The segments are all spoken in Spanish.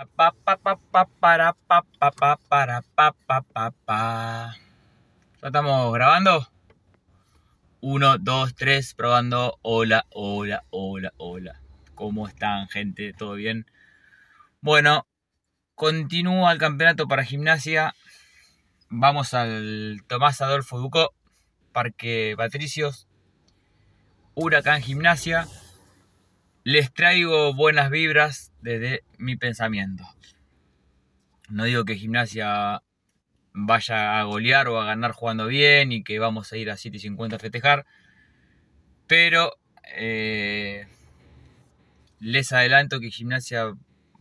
Ya estamos grabando. 1, 2, 3, probando. Hola, hola, hola, hola. ¿Cómo están, gente? ¿Todo bien? Bueno, continúa el campeonato para gimnasia. Vamos al Tomás Adolfo Duco Parque Patricios, Huracán Gimnasia. Les traigo buenas vibras desde mi pensamiento. No digo que gimnasia vaya a golear o a ganar jugando bien y que vamos a ir a 7 y 50 a festejar. Pero eh, les adelanto que gimnasia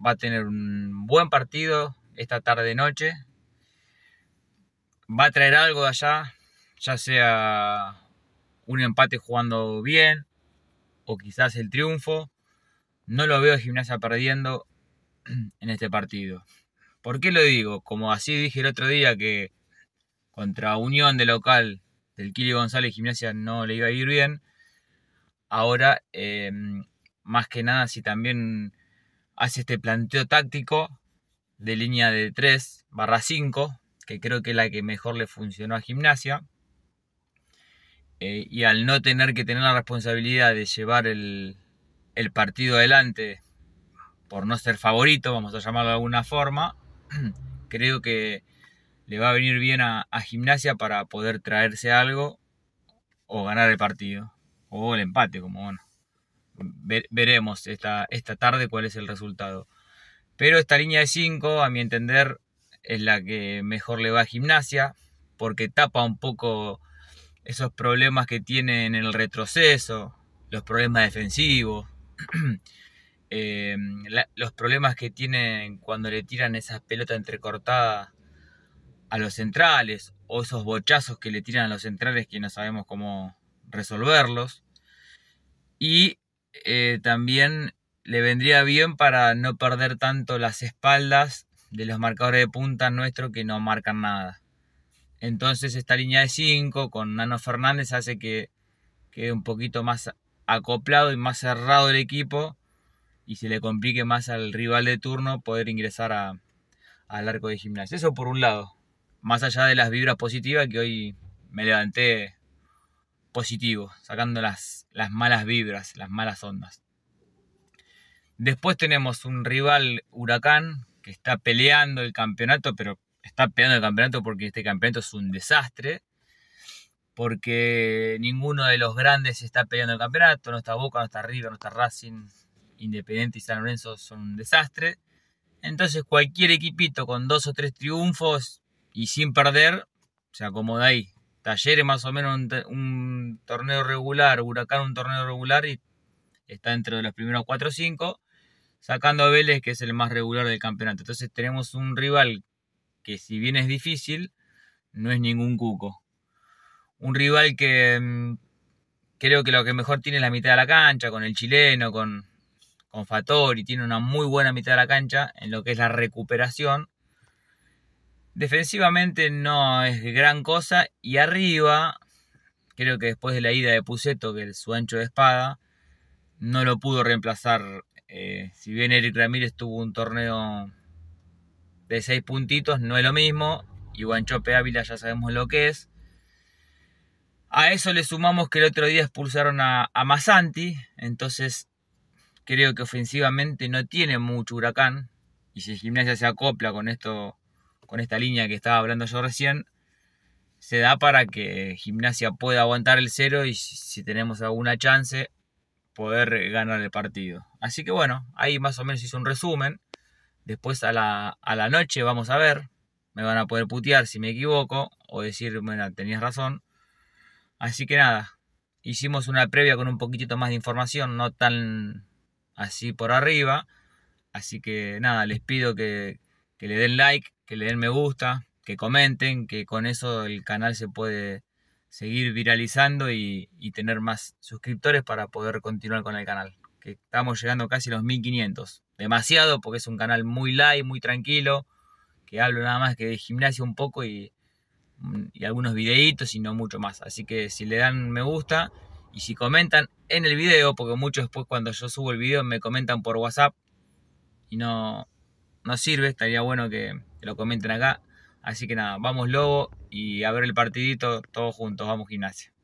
va a tener un buen partido esta tarde-noche. Va a traer algo de allá, ya sea un empate jugando bien o quizás el triunfo. No lo veo a Gimnasia perdiendo en este partido. ¿Por qué lo digo? Como así dije el otro día que contra Unión de local del Kili González Gimnasia no le iba a ir bien. Ahora, eh, más que nada, si también hace este planteo táctico de línea de 3 barra 5, que creo que es la que mejor le funcionó a Gimnasia. Eh, y al no tener que tener la responsabilidad de llevar el, el partido adelante por no ser favorito, vamos a llamarlo de alguna forma, creo que le va a venir bien a, Gimnasia para poder traerse algo o ganar el partido o el empate, como bueno. veremos esta, esta tarde cuál es el resultado. Pero esta línea de 5, a mi entender, es la que mejor le va a Gimnasia, porque tapa un poco esos problemas que tiene en el retroceso, los problemas defensivos, Em, los problemas que tienen cuando le tiran esas pelotas entrecortadas a los centrales o esos bochazos que le tiran a los centrales que no sabemos cómo resolverlos. Y eh, también le vendría bien para no perder tanto las espaldas de los marcadores de punta nuestros que no marcan nada. Entonces esta línea de 5 con Nano Fernández hace que quede un poquito más acoplado y más cerrado el equipo y se le complique más al rival de turno poder ingresar a, al arco de gimnasio. Eso por un lado. Más allá de las vibras positivas que hoy me levanté positivo, sacando las, las malas vibras, las malas ondas. Después tenemos un rival Huracán que está peleando el campeonato, pero está peleando el campeonato porque este campeonato es un desastre porque ninguno de los grandes está peleando el campeonato, no está Boca, no está River, no está Racing, Independiente y San Lorenzo son un desastre. Entonces cualquier equipito con dos o tres triunfos y sin perder, se acomoda ahí. Talleres más o menos un, torneo regular, Huracán un torneo regular y está entre de los primeros 4 o cinco, sacando a Vélez que es el más regular del campeonato. Entonces tenemos un rival que si bien es difícil, no es ningún cuco un rival que mm, creo que lo que mejor tiene es la mitad de la cancha, con el chileno, con, con Fatori, tiene una muy buena mitad de la cancha en lo que es la recuperación. Defensivamente no es gran cosa y arriba, creo que después de la ida de Puseto, que es su ancho de espada, no lo pudo reemplazar. Eh, si bien Eric Ramírez tuvo un torneo de seis puntitos, no es lo mismo. Y Guanchope Ávila ya sabemos lo que es. A eso le sumamos que el otro día expulsaron a, a Masanti, entonces creo que ofensivamente no tiene mucho huracán. Y si Gimnasia se acopla con esto, con esta línea que estaba hablando yo recién, se da para que Gimnasia pueda aguantar el cero y si tenemos alguna chance poder ganar el partido. Así que bueno, ahí más o menos hice un resumen. Después a la, a la noche vamos a ver. Me van a poder putear si me equivoco o decir, bueno, tenías razón. Así que nada, hicimos una previa con un poquitito más de información, no tan así por arriba. Así que nada, les pido que, que le den like, que le den me gusta, que comenten, que con eso el canal se puede seguir viralizando y, tener más suscriptores para poder continuar con el canal. Que estamos llegando casi a los 1500. Demasiado porque es un canal muy light, muy tranquilo, que hablo nada más que de gimnasia un poco y, Mm, y algunos videitos y no mucho más. Así que si le dan me gusta y si comentan en el video, porque muchos después cuando yo subo el video me comentan por WhatsApp y no, no sirve, estaría bueno que lo comenten acá. Así que nada, vamos Lobo y a ver el partidito todos juntos, vamos gimnasia.